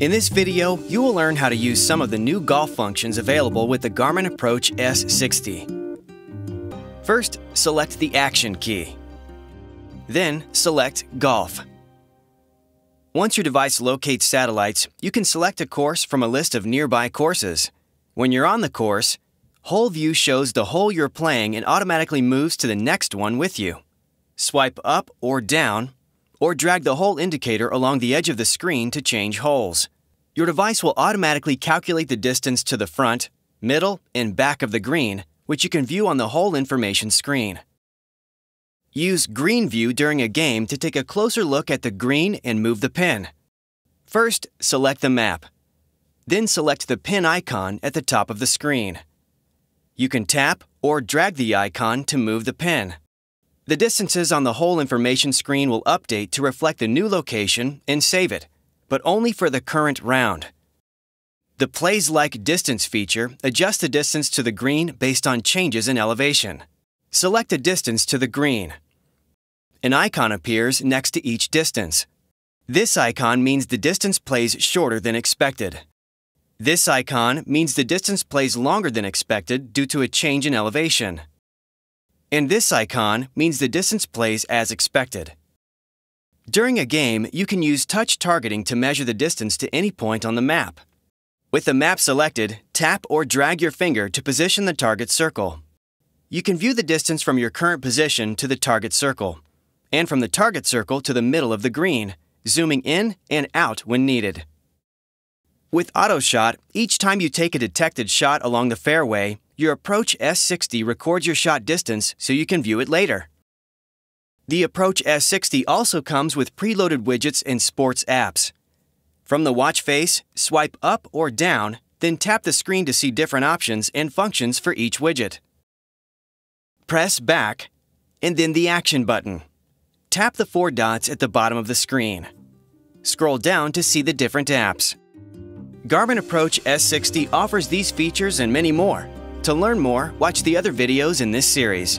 In this video, you will learn how to use some of the new golf functions available with the Garmin Approach S60. First, select the Action key. Then, select Golf. Once your device locates satellites, you can select a course from a list of nearby courses. When you're on the course, Whole View shows the hole you're playing and automatically moves to the next one with you. Swipe up or down or drag the hole indicator along the edge of the screen to change holes. Your device will automatically calculate the distance to the front, middle, and back of the green, which you can view on the hole information screen. Use Green View during a game to take a closer look at the green and move the pin. First, select the map. Then select the pin icon at the top of the screen. You can tap or drag the icon to move the pin. The distances on the whole information screen will update to reflect the new location and save it, but only for the current round. The Plays Like Distance feature adjusts the distance to the green based on changes in elevation. Select a distance to the green. An icon appears next to each distance. This icon means the distance plays shorter than expected. This icon means the distance plays longer than expected due to a change in elevation and this icon means the distance plays as expected. During a game, you can use touch targeting to measure the distance to any point on the map. With the map selected, tap or drag your finger to position the target circle. You can view the distance from your current position to the target circle, and from the target circle to the middle of the green, zooming in and out when needed. With AutoShot, each time you take a detected shot along the fairway, your Approach S60 records your shot distance so you can view it later. The Approach S60 also comes with preloaded widgets and sports apps. From the watch face, swipe up or down, then tap the screen to see different options and functions for each widget. Press back, and then the action button. Tap the four dots at the bottom of the screen. Scroll down to see the different apps. Garmin Approach S60 offers these features and many more. To learn more, watch the other videos in this series.